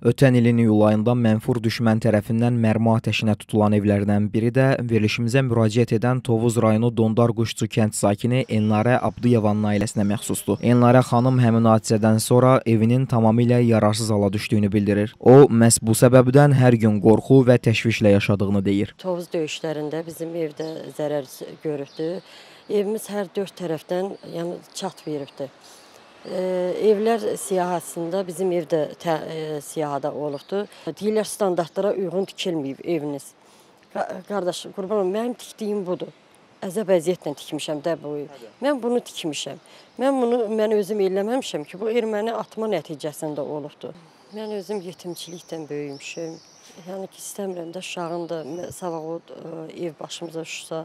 Ötən ilin iyul ayında mənfur düşmən tərəfindən mərmi atəşinə tutulan evlərdən biri də verilişimizə müraciət edən Tovuz rayonu Dondarquşçu kənd sakini Enlarə Abduyevanın ailəsinə məxsusdur. Enlarə xanım həmin hadisədən sonra evinin tamamilə yararsız hala düşdüyünü bildirir. O, məhz bu səbəbdən hər gün qorxu və təşvişlə yaşadığını deyir. Tovuz döyüşlərində bizim evdə zərər görübdü. Evimiz hər dörd tərəfdən yəni çat veribdi. Evlər siyahısında bizim ev də tə, e, siyahıda olubdu. Deyirlər standartlara uyğun tikilməyib eviniz. Qardaşım, qurbanım, mənim tikdiyim budur. Əzəb əziyyətlə tikmişəm də bu ev. Mən bunu tikmişəm. Mən bunu mən özüm eləməmişəm ki, bu erməni atma nəticəsində olubdu. Mən özüm yetimçilikdən böyümüşəm. Yəni ki, istəmirəm də uşağındır, sabah o e, ev başımıza düşsə,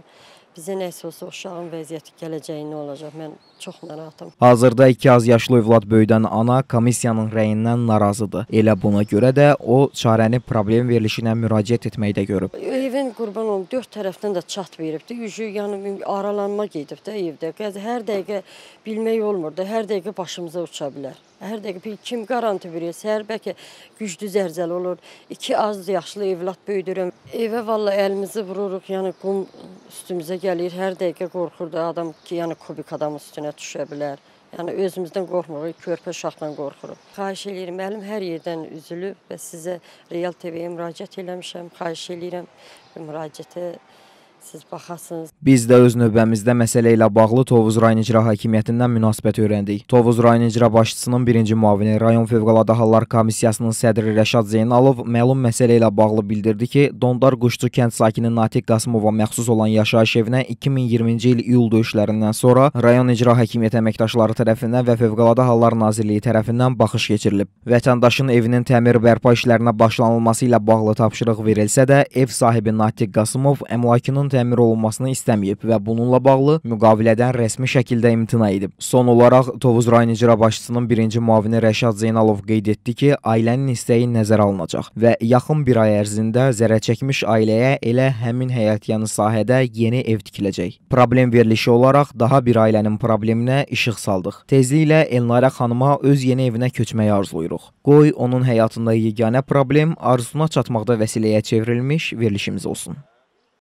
bizə nəsə olsa uşağın vəziyyəti gələcəyi nə olacaq? Mən çox narahatam. Hazırda 2 az yaşlı övlad böyüdən ana komissiyanın rəyindən narazıdır. Elə buna görə də o çarəni problem verilişinə müraciət etməkdə görüb. E qurban olum, dörd tərəfdən də çat veribdir. Yüzü yəni aralanma gedib də evdə. Hər dəqiqə bilmək olmur da, hər dəqiqə başımıza uça bilər. Hər dəqiqə kim qaranti verir? Səhər bəlkə güclü zəlzələ olur. İki az yaşlı evlad böyüdürəm. Evə valla əlimizi vururuq, yəni qum üstümüzə gəlir. Hər dəqiqə qorxur da adam ki, yəni kubik adam üstünə düşə bilər. Yəni özümüzdən qorxmuruq, körpə uşaqdan qorxuruq. Xahiş eləyirəm, əlim hər yerdən üzülüb və sizə Real TV-yə müraciət eləmişəm. Xahiş eləyirəm müraciətə siz baxasınız. Biz də öz növbəmizdə məsələ ilə bağlı Tovuz rayon icra hakimiyyətindən münasibət öyrəndik. Tovuz rayon icra başçısının birinci müavini rayon fövqəladə hallar komissiyasının sədri Rəşad Zeynalov məlum məsələ ilə bağlı bildirdi ki, Dondar Quşçu kənd sakini Natiq Qasımova məxsus olan yaşayış evinə 2020-ci il iyul döyüşlərindən sonra rayon icra hakimiyyəti əməkdaşları tərəfindən və Fövqəladə Hallar Nazirliyi tərəfindən baxış keçirilib. Vətəndaşın evinin təmir bərpa işlərinə başlanılması ilə bağlı tapşırıq verilsə də, ev sahibi Natiq Qasımov əmlakının təmir olunmasını istəməyib və bununla bağlı müqavilədən rəsmi şəkildə imtina edib. Son olaraq Tovuz rayon icra başçısının birinci müavini Rəşad Zeynalov qeyd etdi ki, ailənin istəyi nəzərə alınacaq və yaxın bir ay ərzində zərər çəkmiş ailəyə elə həmin həyətyanı sahədə yeni ev tikiləcək. Problem verilişi olaraq daha bir ailənin probleminə işıq saldıq. Tezliklə Elnarə xanıma öz yeni evinə köçməyi arzulayırıq. Qoy onun həyatında yeganə problem arzusuna çatmaqda vəsiləyə çevrilmiş verilişimiz olsun.